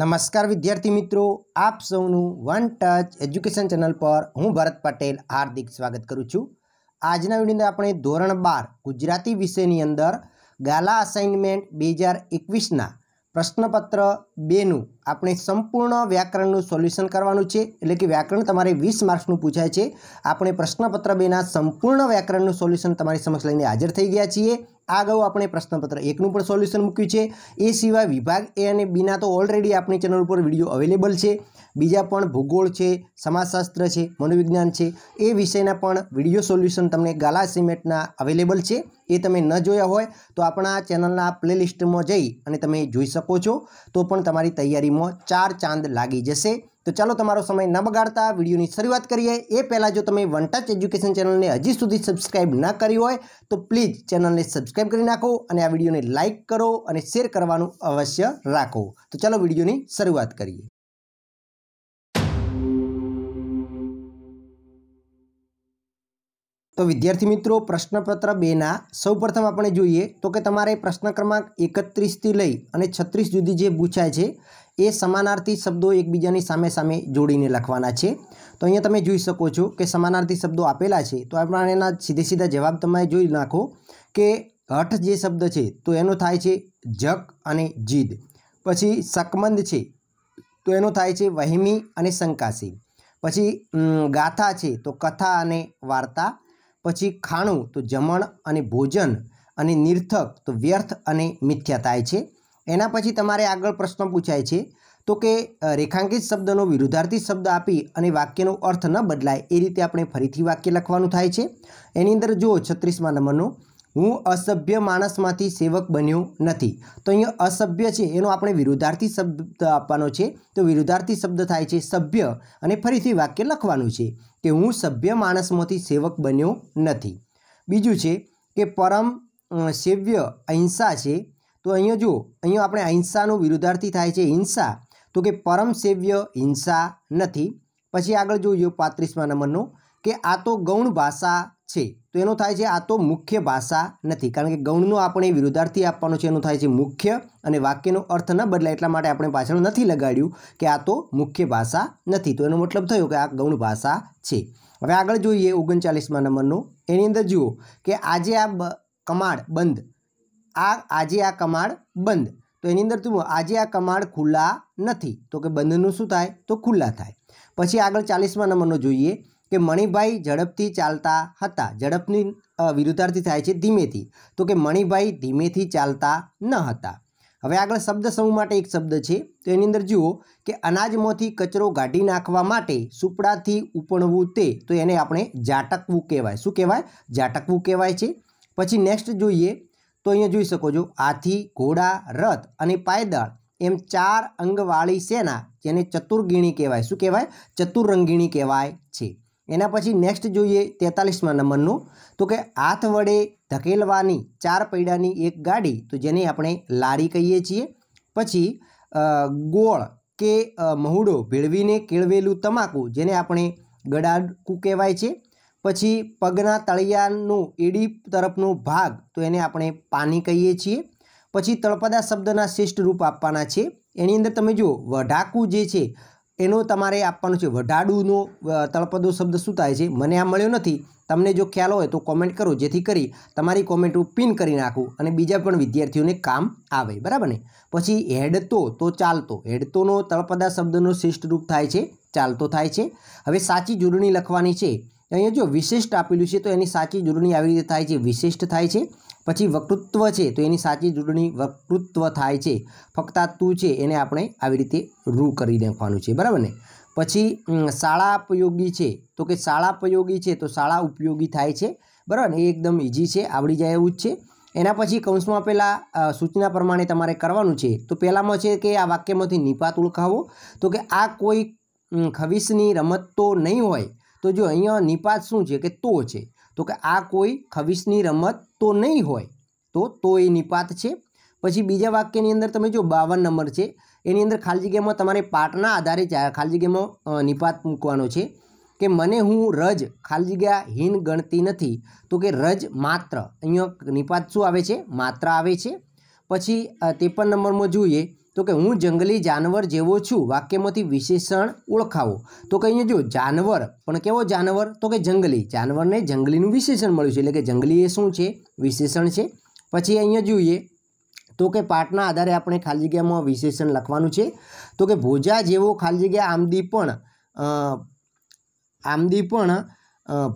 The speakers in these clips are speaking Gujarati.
નમસ્કાર વિદ્યાર્થી મિત્રો આપ સૌનું વન ટચ એજ્યુકેશન ચેનલ પર હું ભરત પટેલ હાર્દિક સ્વાગત કરું છું આજના વિડીયોની આપણે ધોરણ બાર ગુજરાતી વિષયની અંદર ગાલા અસાઇનમેન્ટ બે હજાર એકવીસના પ્રશ્નપત્ર બેનું આપણે સંપૂર્ણ વ્યાકરણનું સોલ્યુશન કરવાનું છે એટલે કે વ્યાકરણ તમારે વીસ માર્ક્સનું પૂછાય છે આપણે પ્રશ્નપત્ર બેના સંપૂર્ણ વ્યાકરણનું સોલ્યુશન તમારી સમક્ષ લઈને હાજર થઈ ગયા છીએ આ આપણે પ્રશ્નપત્ર એકનું પણ સોલ્યુશન મૂક્યું છે એ સિવાય વિભાગ એ અને બીના તો ઓલરેડી આપણી ચેનલ ઉપર વિડીયો અવેલેબલ છે બીજા પણ ભૂગોળ છે સમાજશાસ્ત્ર છે મનોવિજ્ઞાન છે એ વિષયના પણ વિડીયો સોલ્યુશન તમને ગાલા સિમેન્ટના અવેલેબલ છે એ તમે ન જોયા હોય તો આપણા ચેનલના પ્લેલિસ્ટમાં જઈ અને તમે જોઈ શકો છો તો પણ તમારી તૈયારીમાં ચાર ચાંદ લાગી જશે તો ચાલો તમારો સમય ન બગાડતા વિડીયોની શરૂઆત કરીએ એ પહેલાં જો તમે વન ટચ એજ્યુકેશન ચેનલને હજી સુધી સબસ્ક્રાઇબ ન કરી હોય તો પ્લીઝ ચેનલને સબસ્ક્રાઇબ કરી નાખો અને આ વિડીયોને લાઇક કરો અને શેર કરવાનું અવશ્ય રાખો તો ચાલો વિડીયોની શરૂઆત કરીએ તો વિદ્યાર્થી મિત્રો પ્રશ્નપત્ર બેના સૌપ્રથમ આપણે જોઈએ તો કે તમારે પ્રશ્ન ક્રમાંક એકત્રીસથી લઈ અને છત્રીસ જુદી જે પૂછાય છે એ સમાનાર્થી શબ્દો એકબીજાની સામે સામે જોડીને લખવાના છે તો અહીંયા તમે જોઈ શકો છો કે સમાનાર્થી શબ્દો આપેલા છે તો આપણે એના સીધે સીધા જવાબ તમે જોઈ નાખો કે હઠ જે શબ્દ છે તો એનો થાય છે જક અને જીદ પછી શકમંદ છે તો એનો થાય છે વહેમી અને શંકાશી પછી ગાથા છે તો કથા અને વાર્તા પછી ખાણું તો જમણ અને ભોજન અને નિર્થક તો વ્યર્થ અને મિથ્યા થાય છે એના પછી તમારે આગળ પ્રશ્ન પૂછાય છે તો કે રેખાંકિત શબ્દનો વિરુદ્ધાર્થી શબ્દ આપી અને વાક્યનો અર્થ ન બદલાય એ રીતે આપણે ફરીથી વાક્ય લખવાનું થાય છે એની અંદર જુઓ છત્રીસમાં નંબરનો હું અસભ્ય માણસમાંથી સેવક બન્યો નથી તો અહીંયા અસભ્ય છે એનો આપણે વિરુદ્ધાર્થી શબ્દ આપવાનો છે તો વિરુદ્ધાર્થી શબ્દ થાય છે સભ્ય અને ફરીથી વાક્ય લખવાનું છે કે હું સભ્ય માણસમાંથી સેવક બન્યો નથી બીજું છે કે પરમ સેવ્ય અહિંસા છે તો અહીંયા જુઓ અહીંયા આપણે અહિંસાનો વિરુદ્ધાર્થી થાય છે હિંસા તો કે પરમ સેવ્ય હિંસા નથી પછી આગળ જોઈએ પાંત્રીસમા નંબરનો કે આ તો ગૌણ ભાષા છે તો એનો થાય છે આ તો મુખ્ય ભાષા નથી કારણ કે ગૌણનો આપણે વિરુદ્ધાર્થી આપવાનો છે એનો થાય છે મુખ્ય અને વાક્યનો અર્થ ન બદલાય એટલા માટે આપણે પાછળ નથી લગાડ્યું કે આ તો મુખ્ય ભાષા નથી તો એનો મતલબ થયો કે આ ગૌણ ભાષા છે હવે આગળ જોઈએ ઓગણચાલીસમાં નંબરનો એની અંદર જુઓ કે આજે આ કમાડ બંધ આ આજે આ કમાડ બંધ તો એની અંદર શું આજે આ કમાડ ખુલ્લા નથી તો કે બંધનું શું થાય તો ખુલ્લા થાય પછી આગળ ચાલીસમાં નંબરનો જોઈએ કે મણિભાઈ ઝડપથી ચાલતા હતા ઝડપની વિરુદ્ધાર્થી થાય છે ધીમેથી તો કે મણિભાઈ ધીમેથી ચાલતા ન હતા હવે આગળ શબ્દ સમૂહ માટે એક શબ્દ છે તો એની અંદર જુઓ કે અનાજમાંથી કચરો ગાઢી નાખવા માટે સુપડાથી ઉપણવું તે તો એને આપણે જાટકવું કહેવાય શું કહેવાય જાટકવું કહેવાય છે પછી નેક્સ્ટ જોઈએ તો અહીંયા જોઈ શકો છો હાથી ઘોડા રથ અને પાયદળ એમ ચાર અંગવાળી સેના જેને ચતુર્ગીણી કહેવાય શું કહેવાય ચતુરંગીણી કહેવાય છે એના પછી નેક્સ્ટ જોઈએ તેતાલીસમાં નંબરનું તો કે હાથ વડે ધકેલવાની ચાર પૈડાની એક ગાડી તો જેને આપણે લારી કહીએ છીએ પછી ગોળ કે મહુડો ભેળવીને કેળવેલું તમાકુ જેને આપણે ગડાડકું કહેવાય છે પછી પગના તળિયાનું એડી તરફનો ભાગ તો એને આપણે પાની કહીએ છીએ પછી તળપદા શબ્દના શિષ્ટ રૂપ આપવાના છે એની અંદર તમે જુઓ વઢાકું જે છે એનો તમારે આપવાનો છે વઢાડુનો તળપદો શબ્દ શું થાય છે મને આ મળ્યો નથી તમને જો ખ્યાલ હોય તો કોમેન્ટ કરો જેથી કરી તમારી કોમેન્ટ હું પિન કરી નાખું અને બીજા પણ વિદ્યાર્થીઓને કામ આવે બરાબર ને પછી હેડતો તો ચાલતો હેડતોનો તળપદા શબ્દનો શિષ્ટ રૂપ થાય છે ચાલતો થાય છે હવે સાચી જોડણી લખવાની છે અહીંયા જો વિશિષ્ટ આપેલું છે તો એની સાચી જોડણી આવી રીતે થાય છે વિશિષ્ટ થાય છે પછી વક્તૃત્વ છે તો એની સાચી જોડણી વક્તૃત્વ થાય છે ફક્ત આ તું છે એને આપણે આવી રીતે રૂ કરી નાખવાનું છે બરાબર ને પછી શાળા ઉપયોગી છે તો કે શાળા ઉપયોગી છે તો શાળા ઉપયોગી થાય છે બરાબર ને એ એકદમ ઇઝી છે આવડી જાય એવું જ છે એના પછી કૌંસમાં પહેલાં સૂચના પ્રમાણે તમારે કરવાનું છે તો પહેલાંમાં છે કે આ વાક્યમાંથી નિપાત ઓળખાવો તો કે આ કોઈ ખવિસની રમત તો નહીં હોય તો જો અહીંયા નિપાત શું છે કે તો છે તો કે આ કોઈ ખવીસની રમત તો નહીં હોય તો તો એ નિપાત છે પછી બીજા વાક્યની અંદર તમે જો બાવન નંબર છે એની અંદર ખાલી જગ્યામાં તમારે પાઠના આધારે ખાલી જગ્યામાં નિપાત મૂકવાનો છે કે મને હું રજ ખાલી જગ્યા હીન ગણતી નથી તો કે રજ માત્ર અહીંયા નિપાત શું આવે છે માત્ર આવે છે પછી ત્રેપન નંબરમાં જોઈએ તો કે હું જંગલી જાનવર જેવો છું વાક્યમાંથી વિશેષણ ઓળખાવો તો કે અહીંયા જો જાનવર પણ કેવો જાનવર તો કે જંગલી જાનવરને જંગલીનું વિશેષણ મળ્યું છે એટલે કે જંગલી એ શું છે વિશેષણ છે પછી અહીંયા જોઈએ તો કે પાઠના આધારે આપણે ખાલી જગ્યામાં વિશેષણ લખવાનું છે તો કે ભોજા જેવો ખાલી જગ્યા આમદી પણ આમદી પણ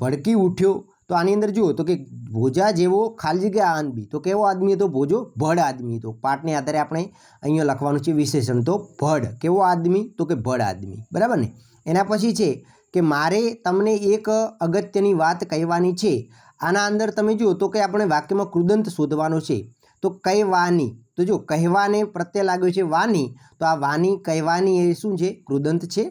ભડકી ઉઠ્યો તો આની અંદર જુઓ તો કે ભોજા જેવો ખાલી જગ્યા આનબી તો કેવો આદમી હતો ભોજો ભળ આદમી હતો પાઠને આધારે આપણે અહીંયા લખવાનું છે વિશેષણ તો ભડ કેવો આદમી તો કે ભડ આદમી બરાબર ને એના પછી છે કે મારે તમને એક અગત્યની વાત કહેવાની છે આના અંદર તમે જુઓ તો કે આપણે વાક્યમાં કૃદંત શોધવાનો છે તો કહેવાની તો જો કહેવાને પ્રત્યે લાગ્યો છે વાની તો આ વાની કહેવાની એ શું છે કૃદંત છે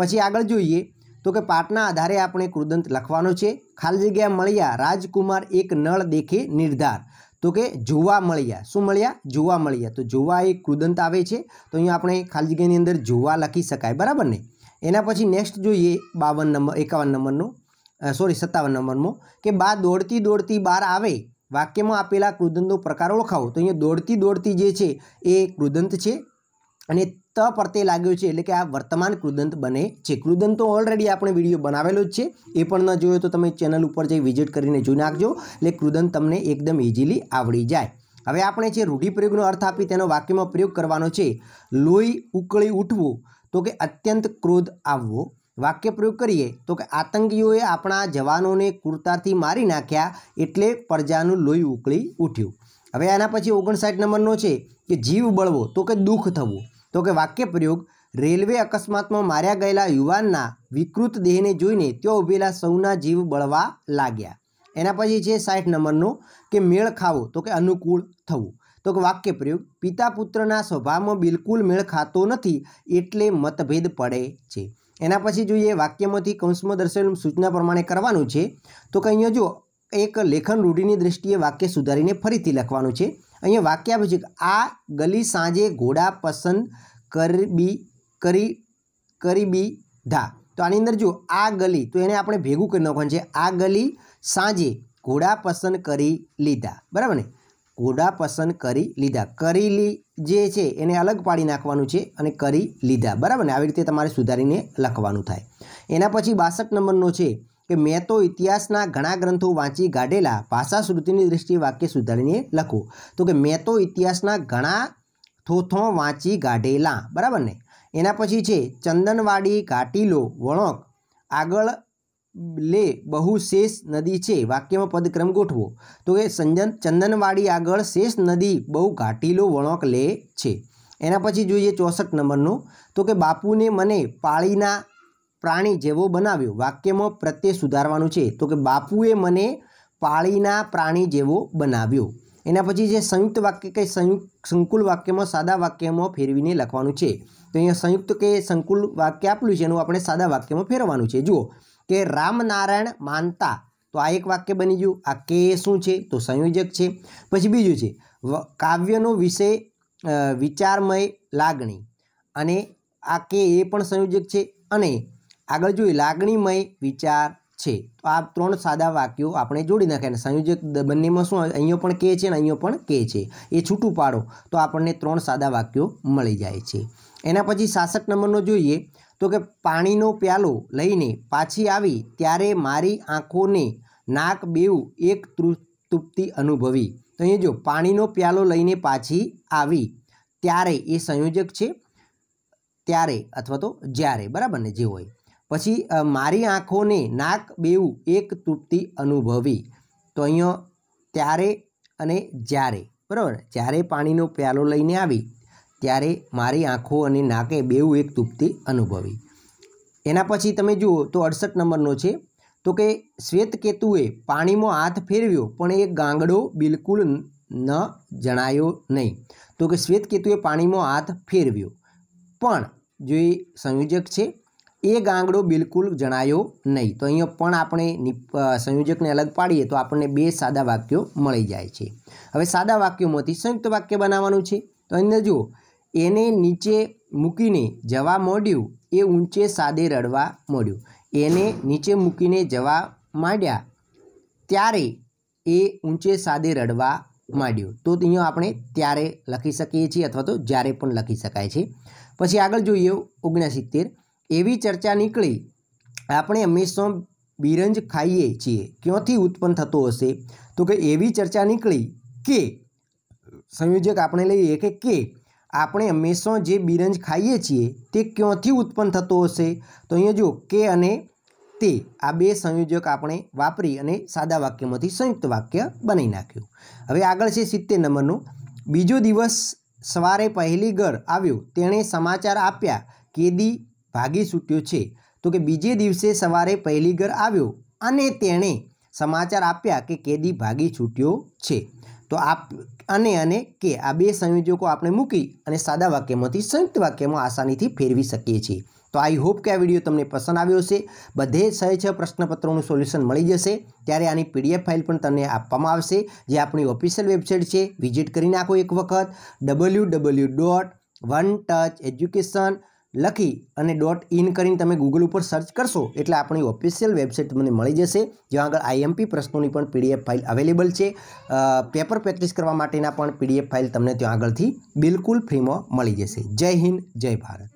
પછી આગળ જોઈએ તો કે પાઠના આધારે આપણે કૃદંત લખવાનો છે ખાલી જગ્યા મળ્યા રાજકુમાર એક નળ દેખે નિર્ધાર તો કે જોવા મળ્યા શું મળ્યા જોવા મળ્યા તો જોવા એ કૃદંત આવે છે તો અહીંયા આપણે ખાલી જગ્યાની અંદર જોવા લખી શકાય બરાબર ને એના પછી નેક્સ્ટ જોઈએ બાવન નંબર એકાવન નંબરનો સોરી સત્તાવન નંબરનો કે બા દોડતી દોડતી બહાર આવે વાક્યમાં આપેલા કૃદંતનો પ્રકાર ઓળખાવો તો અહીંયા દોડતી દોડતી જે છે એ કૃદંત છે અને ત પરતે લાગ્યો છે એટલે કે આ વર્તમાન કૃદંત બને છે કૃદંત તો ઓલરેડી આપણે વિડીયો બનાવેલો જ છે એ પણ ન જોયો તો તમે ચેનલ ઉપર જઈ વિઝિટ કરીને જોઈ નાખજો એટલે કૃદંત તમને એકદમ ઇઝીલી આવડી જાય હવે આપણે જે રૂઢિપ્રયોગનો અર્થ આપી તેનો વાક્યમાં પ્રયોગ કરવાનો છે લોહી ઉકળી ઉઠવું તો કે અત્યંત ક્રોધ આવવો વાક્ય પ્રયોગ કરીએ તો કે આતંકીઓએ આપણા જવાનોને કુર્તાથી મારી નાખ્યા એટલે પ્રજાનું લોહી ઉકળી ઉઠ્યું હવે આના પછી ઓગણસાઠ નંબરનો છે કે જીવ બળવો તો કે દુઃખ થવું તો કે વાક્ય પ્રયોગ રેલવે અકસ્માતમાં માર્યા ગયેલા યુવાનના વિકૃત દેહને જોઈને ત્યાં ઉભેલા સૌના જીવ બળવા લાગ્યા એના પછી છે સાઠ નંબરનો કે મેળ ખાવો તો કે અનુકૂળ થવું તો કે વાક્ય પ્રયોગ પિતા પુત્રના સ્વભાવમાં બિલકુલ મેળ ખાતો નથી એટલે મતભેદ પડે છે એના પછી જોઈએ વાક્યમાંથી કૌંસમાં દર્શાવેલ સૂચના પ્રમાણે કરવાનું છે તો કે અહીંયા જો એક લેખન રૂઢિની દ્રષ્ટિએ વાક્ય સુધારીને ફરીથી લખવાનું છે અહીંયા વાક્ય આપ્યું છે કે આ ગલી સાંજે ઘોડા પસંદ કરબી કરી કરી બી ધા તો આની અંદર જો આ ગલી તો એને આપણે ભેગું કરી નાખવાનું છે આ ગલી સાંજે ઘોડા પસંદ કરી લીધા બરાબર ને ઘોડા પસંદ કરી લીધા કરી લી જે છે એને અલગ પાડી નાખવાનું છે અને કરી લીધા બરાબર ને આવી રીતે તમારે સુધારીને લખવાનું થાય એના પછી બાસઠ નંબરનો છે કે મેં તો ઇતિહાસના ઘણા ગ્રંથો વાંચી ગાઢેલા ભાષા શ્રુતિની દૃષ્ટિએ વાક્ય સુધારીને લખો તો કે મેં તો ઇતિહાસના ઘણા થોથો વાંચી ગાઢેલા બરાબર ને એના પછી છે ચંદનવાડી ઘાટીલો વણોક આગળ લે બહુ શેષ નદી છે વાક્યમાં પદક્રમ ગોઠવો તો કે સંજન ચંદનવાડી આગળ શેષ નદી બહુ ઘાટીલો વણોક લે છે એના પછી જોઈએ ચોસઠ નંબરનું તો કે બાપુને મને પાળીના પ્રાણી જેવો બનાવ્યો વાક્યમાં પ્રત્યે સુધારવાનું છે તો કે બાપુએ મને પાળીના પ્રાણી જેવો બનાવ્યો એના પછી જે સંયુક્ત વાક્ય કે સંયુક્ત સંકુલ વાક્યમાં સાદા વાક્યમાં ફેરવીને લખવાનું છે તો અહીંયા સંયુક્ત કે સંકુલ વાક્ય આપેલું છે એનું આપણે સાદા વાક્યમાં ફેરવવાનું છે જુઓ કે રામનારાયણ માનતા તો આ એક વાક્ય બની ગયું આ કે શું છે તો સંયોજક છે પછી બીજું છે કાવ્યનો વિષય વિચારમય લાગણી અને આ કે એ પણ સંયોજક છે અને આગળ જોઈએ લાગણીમય વિચાર છે તો આ ત્રણ સાદા વાક્યો આપણે જોડી નાખ્યા સંયોજક બંનેમાં શું અહીંયા પણ કહે છે અને અહીંયા પણ કહે છે એ છૂટું પાડો તો આપણને ત્રણ સાદા વાક્યો મળી જાય છે એના પછી શાસક નંબરનો જોઈએ તો કે પાણીનો પ્યાલો લઈને પાછી આવી ત્યારે મારી આંખોને નાક બેવું એક તૃપ્તિ અનુભવી તો અહીંયા જો પાણીનો પ્યાલો લઈને પાછી આવી ત્યારે એ સંયોજક છે ત્યારે અથવા તો જ્યારે બરાબર ને જે હોય પછી મારી આંખોને નાક બેવું એક તૃપ્તિ અનુભવી તો અહીંયા ત્યારે અને જ્યારે બરાબર જ્યારે પાણીનો પ્યાલો લઈને આવી ત્યારે મારી આંખો અને નાકે બેઉ એક તૃપ્તિ અનુભવી એના પછી તમે જુઓ તો અડસઠ નંબરનો છે તો કે શ્વેતકેતુએ પાણીમાં હાથ ફેરવ્યો પણ એ ગાંગડો બિલકુલ ન જણાયો નહીં તો કે શ્વેતકેતુએ પાણીમાં હાથ ફેરવ્યો પણ જો એ સંયોજક છે એ ગાંગડો બિલકુલ જણાયો નહીં તો અહીંયા પણ આપણે સંયોજકને અલગ પાડીએ તો આપણને બે સાદા વાક્યો મળી જાય છે હવે સાદા વાક્યોમાંથી સંયુક્ત વાક્ય બનાવવાનું છે તો અંદર જુઓ એને નીચે મૂકીને જવા મોડ્યું એ ઊંચે સાદે રડવા મોડ્યું એને નીચે મૂકીને જવા માંડ્યા ત્યારે એ ઊંચે સાદે રડવા માંડ્યું તો અહીંયા આપણે ત્યારે લખી શકીએ છીએ અથવા તો જ્યારે પણ લખી શકાય છે પછી આગળ જોઈએ ઓગણસિત્તેર એવી ચર્ચા નીકળી આપણે હંમેશા બિરંજ ખાઈએ છીએ ક્યોથી ઉત્પન્ન થતો હશે તો કે એવી ચર્ચા નીકળી કે સંયોજક આપણે લઈએ કે કે આપણે હંમેશા જે બિરંજ ખાઈએ છીએ તે ક્યોથી ઉત્પન્ન થતો હશે તો અહીંયા જો કે અને તે આ બે સંયોજક આપણે વાપરી અને સાદા વાક્યમાંથી સંયુક્ત વાક્ય બનાવી નાખ્યું હવે આગળ છે સિત્તેર નંબરનું બીજો દિવસ સવારે પહેલી ઘર આવ્યો તેણે સમાચાર આપ્યા કેદી ભાગી છૂટ્યો છે તો કે બીજે દિવસે સવારે પહેલી ઘર આવ્યો અને તેણે સમાચાર આપ્યા કે કેદી ભાગી છૂટ્યો છે તો આપ અને અને કે આ બે સંયોજકો આપણે મૂકી અને સાદા વાક્યમાંથી સંયુક્ત વાક્યમાં આસાનીથી ફેરવી શકીએ છીએ તો આઈ હોપ કે આ વિડીયો તમને પસંદ આવ્યો હશે બધે છ છ પ્રશ્નપત્રોનું સોલ્યુશન મળી જશે ત્યારે આની પીડીએફ ફાઇલ પણ તમને આપવામાં આવશે જે આપણી ઓફિશિયલ વેબસાઇટ છે વિઝિટ કરી નાખો એક વખત W W dot one touch education લખી અને ડોટ ઇન કરીને તમે ગૂગલ ઉપર સર્ચ કરશો એટલે આપણી ઓફિશિયલ વેબસાઇટ તમને મળી જશે જ્યાં આગળ આઈએમપી પ્રશ્નોની પણ પીડીએફ ફાઇલ અવેલેબલ છે પેપર પ્રેક્ટિસ કરવા માટેના પણ પીડીએફ ફાઇલ તમને ત્યાં આગળથી બિલકુલ ફ્રીમાં મળી જશે જય હિન્દ જય ભારત